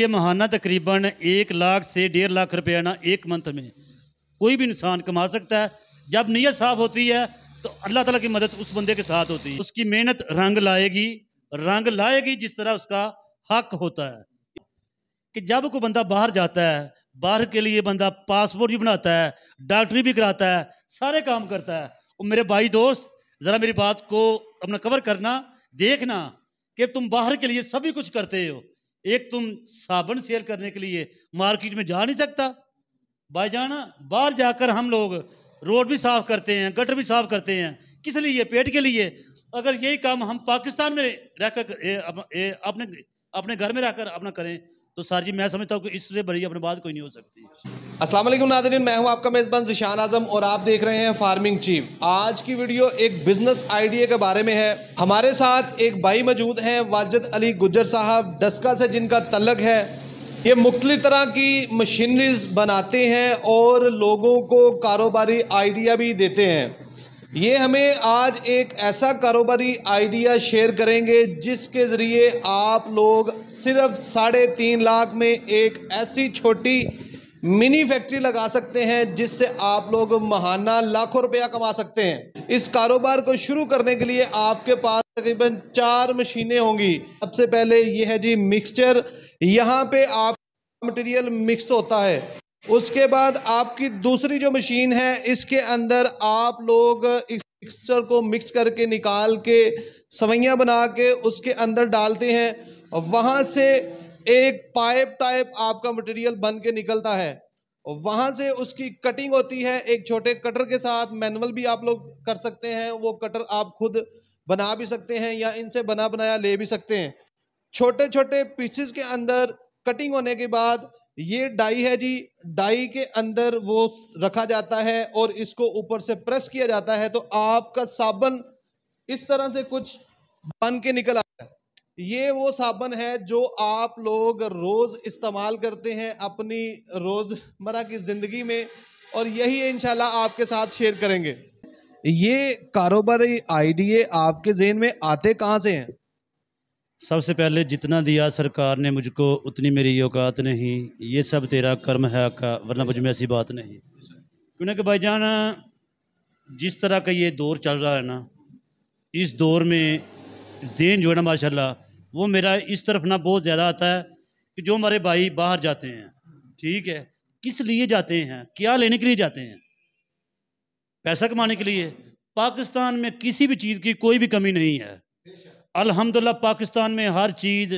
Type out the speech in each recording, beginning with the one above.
ये महाना तकरीबन एक लाख से डेढ़ लाख रुपया ना एक मंथ में कोई भी इंसान कमा सकता है जब नीयत साफ होती है तो अल्लाह ताला की मदद उस बंदे के साथ होती है उसकी मेहनत रंग लाएगी रंग लाएगी जिस तरह उसका हक होता है कि जब कोई बंदा बाहर जाता है बाहर के लिए बंदा पासपोर्ट भी बनाता है डॉक्टरी भी कराता है सारे काम करता है और मेरे भाई दोस्त ज़रा मेरी बात को अपना कवर करना देखना कि तुम बाहर के लिए सभी कुछ करते हो एक तुम साबुन सेल करने के लिए मार्केट में जा नहीं सकता भाई जाना बाहर जाकर हम लोग रोड भी साफ करते हैं गटर भी साफ करते हैं किस लिए पेट के लिए अगर यही काम हम पाकिस्तान में रहकर अपने अपने घर में रहकर अपना करें तो सर जी मैं समझता हूँ कि इससे बड़ी अपने बात कोई नहीं हो सकती असल नादरीन मैं हूँ आपका मेज़बान जिशान आजम और आप देख रहे हैं फार्मिंग चीफ आज की वीडियो एक बिजनेस आइडिया के बारे में है हमारे साथ एक भाई मौजूद हैं वाजिद अली गुजर साहब डस्का से जिनका तलक है ये मुख्तल तरह की मशीनरीज बनाते हैं और लोगों को कारोबारी आइडिया भी देते हैं ये हमें आज एक ऐसा कारोबारी आइडिया शेयर करेंगे जिसके ज़रिए आप लोग सिर्फ साढ़े तीन लाख में एक ऐसी छोटी मिनी फैक्ट्री लगा सकते हैं जिससे आप लोग महाना लाखों रुपया कमा सकते हैं इस कारोबार को शुरू करने के लिए आपके पास तकरीबन चार मशीनें होंगी सबसे पहले ये है जी मिक्सचर यहाँ पे आप मटेरियल मिक्स होता है उसके बाद आपकी दूसरी जो मशीन है इसके अंदर आप लोग इस मिक्सचर को मिक्स करके निकाल के सवैयाँ बना के उसके अंदर डालते हैं वहाँ से एक पाइप टाइप आपका मटेरियल बन के निकलता है वहाँ से उसकी कटिंग होती है एक छोटे कटर के साथ मैनुअल भी आप लोग कर सकते हैं वो कटर आप खुद बना भी सकते हैं या इनसे बना बनाया ले भी सकते हैं छोटे छोटे पीसेस के अंदर कटिंग होने के बाद ये डाई है जी डाई के अंदर वो रखा जाता है और इसको ऊपर से प्रेस किया जाता है तो आपका साबन इस तरह से कुछ बन के निकल आता है ये वो साबन है जो आप लोग रोज़ इस्तेमाल करते हैं अपनी रोज़मर्रा की ज़िंदगी में और यही इंशाल्लाह आपके साथ शेयर करेंगे ये कारोबारी आइडिए आपके जेन में आते कहाँ से हैं सबसे पहले जितना दिया सरकार ने मुझको उतनी मेरी औकात नहीं ये सब तेरा कर्म है आका वरना मुझ में ऐसी बात नहीं क्योंकि जान जिस तरह का ये दौर चल रहा है ना इस दौर में जेन जो है ना माशा वो मेरा इस तरफ ना बहुत ज़्यादा आता है कि जो हमारे भाई बाहर जाते हैं ठीक है किस लिए जाते हैं क्या लेने के लिए जाते हैं पैसा कमाने के लिए पाकिस्तान में किसी भी चीज़ की कोई भी कमी नहीं है अल्हम्दुलिल्लाह पाकिस्तान में हर चीज़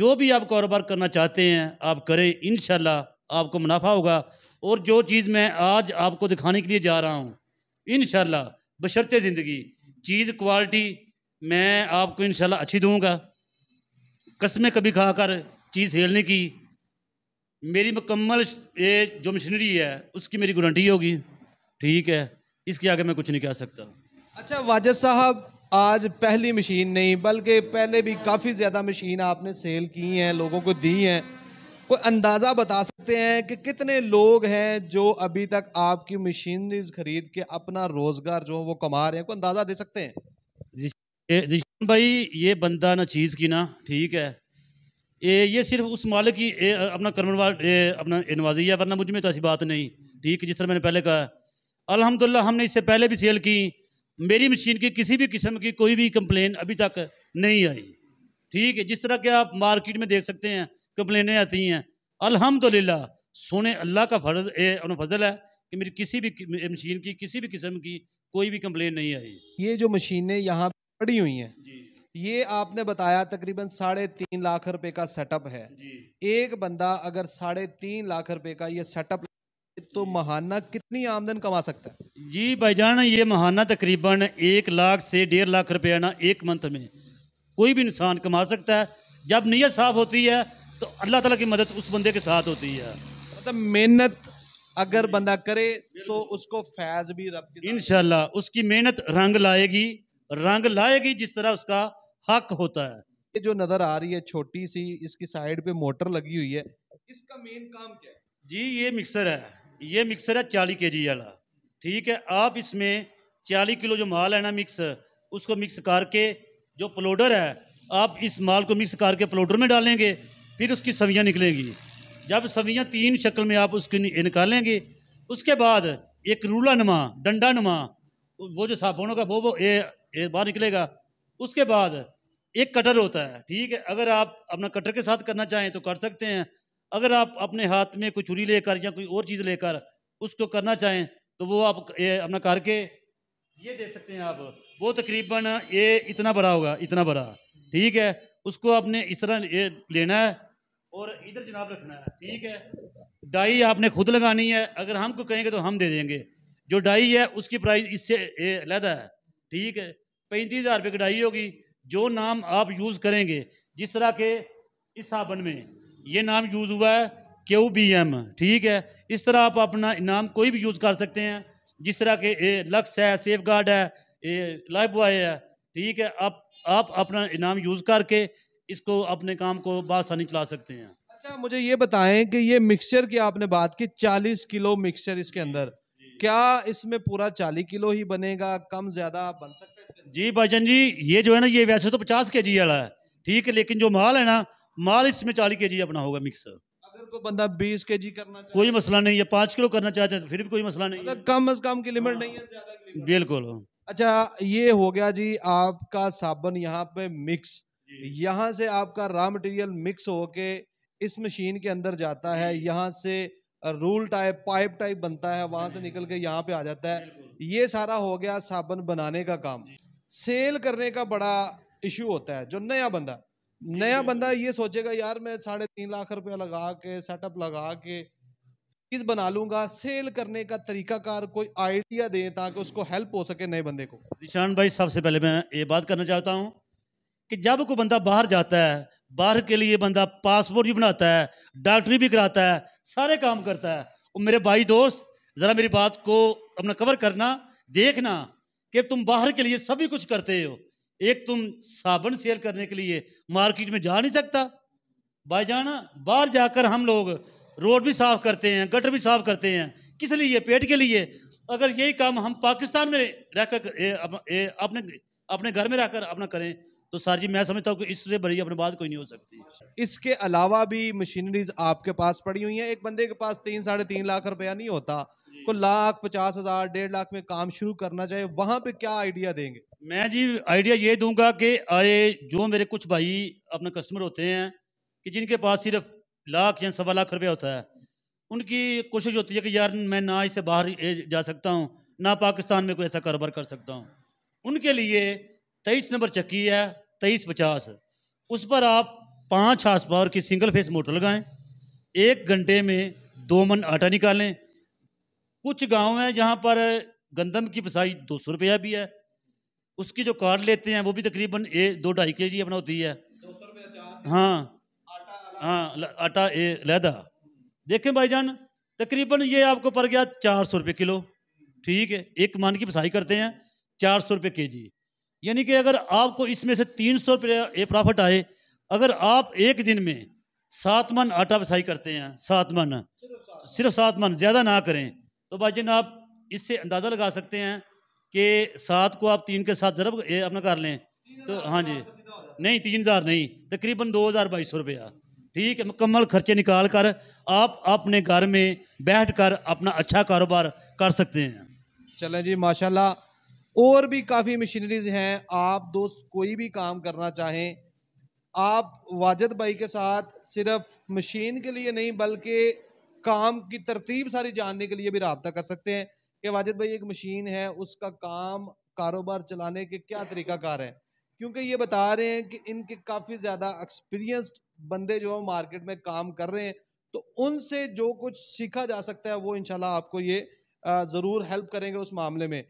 जो भी आप कारोबार करना चाहते हैं आप करें इन आपको मुनाफा होगा और जो चीज़ मैं आज आपको दिखाने के लिए जा रहा हूँ इन बशर्ते ज़िंदगी चीज़ क्वालिटी मैं आपको इन अच्छी दूँगा कस्में कभी खा कर चीज़ हेलने की मेरी मुकम्मल ये जो मशीनरी है उसकी मेरी गारंटी होगी ठीक है इसके आगे मैं कुछ नहीं कह सकता अच्छा वाजद साहब आज पहली मशीन नहीं बल्कि पहले भी काफ़ी ज़्यादा मशीन आपने सेल की हैं लोगों को दी हैं कोई अंदाज़ा बता सकते हैं कि कितने लोग हैं जो अभी तक आपकी मशीनरीज खरीद के अपना रोज़गार जो वो कमा रहे हैं कोई अंदाज़ा दे सकते हैं जिशन भाई ये बंदा ना चीज़ की ना ठीक है ए, ये सिर्फ उस मालिक की ए, अपना कर्मवार अपना इनवाजी है वरना मुझ में तो ऐसी बात नहीं ठीक जिस तरह मैंने पहले कहा अलहमदिल्ला हमने इससे पहले भी सेल की मेरी मशीन की किसी भी किस्म की कोई भी कंप्लेन अभी तक नहीं आई ठीक है जिस तरह के आप मार्केट में देख सकते हैं कंप्लेनें आती हैं अल्हम्दुलिल्लाह सोने अल्लाह का फर्ज फजल है कि मेरी किसी भी मशीन की किसी भी किस्म की कोई भी कंप्लेन नहीं आई ये जो मशीनें यहाँ पड़ी हुई हैं ये आपने बताया तकरीबन साढ़े तीन लाख रुपए का सेटअप है एक बंदा अगर साढ़े तीन लाख रुपए का ये सेटअप तो महाना कितनी आमदन कमा सकता है जी भाईजान ये महाना तकरीबन एक लाख से डेढ़ लाख रुपया ना एक मंथ में कोई भी इंसान कमा सकता है जब नीयत साफ होती है तो अल्लाह तला की मदद उस बंदे के साथ होती है मतलब मेहनत अगर बंदा करे तो उसको फैज भी रब इनशाला उसकी मेहनत रंग लाएगी रंग लाएगी जिस तरह उसका हक होता है ये जो नजर आ रही है छोटी सी इसकी साइड पे मोटर लगी हुई है इसका मेन काम क्या है जी ये मिक्सर है ये मिक्सर है चालीस के जी वाला ठीक है आप इसमें चालीस किलो जो माल है ना मिक्स उसको मिक्स करके जो प्लोडर है आप इस माल को मिक्स करके प्लोडर में डालेंगे फिर उसकी सवियाँ निकलेंगी जब सवियाँ तीन शक्ल में आप उसकी निकालेंगे उसके बाद एक रूला नुमा डंडा नुमा वो जो साबुनों का वो वो ए, ए बाहर निकलेगा उसके बाद एक कटर होता है ठीक है अगर आप अपना कटर के साथ करना चाहें तो कर सकते हैं अगर आप अपने हाथ में कोई छुरी लेकर या कोई और चीज़ लेकर उसको करना चाहें तो वो आप अपना करके ये दे सकते हैं आप वो तकरीबन ये इतना बड़ा होगा इतना बड़ा ठीक है उसको आपने इस तरह ये लेना है और इधर जनाब रखना है ठीक है डाई आपने खुद लगानी है अगर हमको कहेंगे तो हम दे देंगे जो डाई है उसकी प्राइस इससे लहदा है ठीक है पैंतीस हज़ार रुपये की डाई होगी जो नाम आप यूज़ करेंगे जिस तरह के इस साबन में ये नाम यूज़ हुआ है क्यू बी एम ठीक है इस तरह आप अपना नाम कोई भी यूज़ कर सकते हैं जिस तरह के लक्स है सेफ गार्ड है लाइफ बॉय है ठीक है आप आप अपना नाम यूज़ करके इसको अपने काम को बासानी चला सकते हैं अच्छा मुझे ये बताएं कि ये मिक्सचर की आपने बात की चालीस किलो मिक्सचर इसके अंदर क्या इसमें पूरा चालीस किलो ही बनेगा कम ज़्यादा बन सकता है जी भाईजन जी ये जो है ना ये वैसे तो पचास के जी वाला है ठीक है लेकिन जो माल है ना माल इसमें चालीस के जी अपना होगा मिक्स अगर कोई बंदा बीस के जी करना कोई मसला नहीं है पांच किलो करना चाहते हैं फिर भी कोई मसला नहीं है कम अज कम हाँ। की लिमिट नहीं है बिल्कुल अच्छा ये हो गया जी आपका साबन यहाँ पे मिक्स यहाँ से आपका रॉ मटेरियल मिक्स होके इस मशीन के अंदर जाता है यहाँ से रूल टाइप पाइप टाइप बनता है वहां से निकल के यहाँ पे आ जाता है ये सारा हो गया साबुन बनाने का काम सेल करने का बड़ा इशू होता है जो नया बंदा नया बंदा ये सोचेगा यार मैं साढ़े तीन लाख रुपया लगा के सेटअप लगा के चीज बना लूंगा सेल करने का तरीकाकार कोई आइडिया दें ताकि उसको हेल्प हो सके नए बंदे को दिशान भाई सबसे पहले मैं ये बात करना चाहता हूँ कि जब कोई बंदा बाहर जाता है बाहर के लिए बंदा पासपोर्ट भी बनाता है डॉक्टरी भी कराता है सारे काम करता है और मेरे भाई दोस्त ज़रा मेरी बात को अपना कवर करना देखना कि तुम बाहर के लिए सभी कुछ करते हो एक तुम साबुन सेल करने के लिए मार्केट में जा नहीं सकता भाई जाना बाहर जाकर हम लोग रोड भी साफ करते हैं गटर भी साफ करते हैं किस लिए पेट के लिए अगर यही काम हम पाकिस्तान में रहकर अपने अपने घर में रहकर अपना करें तो सर जी मैं समझता हूँ कि इससे बड़ी अपने बात कोई नहीं हो सकती इसके अलावा भी मशीनरीज आपके पास पड़ी हुई हैं एक बंदे के पास तीन साढ़े तीन लाख रुपया नहीं होता को लाख पचास हज़ार डेढ़ लाख में काम शुरू करना चाहिए वहां पे क्या आइडिया देंगे मैं जी आइडिया ये दूंगा कि अरे जो मेरे कुछ भाई अपने कस्टमर होते हैं कि जिनके पास सिर्फ लाख या सवा लाख रुपया होता है उनकी कोशिश होती है कि यार मैं ना इससे बाहर जा सकता हूँ ना पाकिस्तान में कोई ऐसा कारोबार कर सकता हूँ उनके लिए तेईस नंबर चक्की है तेईस पचास उस पर आप पाँच हाथ पावर की सिंगल फेस मोटर लगाएं एक घंटे में दो मन आटा निकालें कुछ गांव हैं जहां पर गंदम की पसाई दो सौ रुपया भी है उसकी जो कार लेते हैं वो भी तकरीबन ए दो ढाई के जी अपना होती है हाँ हाँ आटा ए लहदा देखें भाईजान तकरीबन ये आपको पड़ गया चार सौ रुपये किलो ठीक है एक मान की फसाई करते हैं चार सौ रुपये के जी यानी कि अगर आपको इसमें से तीन सौ रुपये प्रॉफिट आए अगर आप एक दिन में सात मन आटा फसाई करते हैं सात मन सिर्फ सात मन ज़्यादा ना करें तो भाई आप इससे अंदाज़ा लगा सकते हैं कि सात को आप तीन के साथ जरब अपना कर लें तो हाँ जी नहीं तीन हज़ार नहीं तकरीबन दो हज़ार बाईस सौ रुपया ठीक है मुकम्मल खर्चे निकाल कर आप अपने घर में बैठ कर अपना अच्छा कारोबार कर सकते हैं चलें जी माशाल्लाह और भी काफ़ी मशीनरीज हैं आप दोस्त कोई भी काम करना चाहें आप वाजद भाई के साथ सिर्फ मशीन के लिए नहीं बल्कि काम की तरतीब सारी जानने के लिए भी रबता कर सकते हैं कि वाजिद भाई एक मशीन है उसका काम कारोबार चलाने के क्या तरीक़ाकार है क्योंकि ये बता रहे हैं कि इनके काफ़ी ज़्यादा एक्सपीरियंस्ड बंदे जो है मार्केट में काम कर रहे हैं तो उनसे जो कुछ सीखा जा सकता है वो इनशाला आपको ये ज़रूर हेल्प करेंगे उस मामले में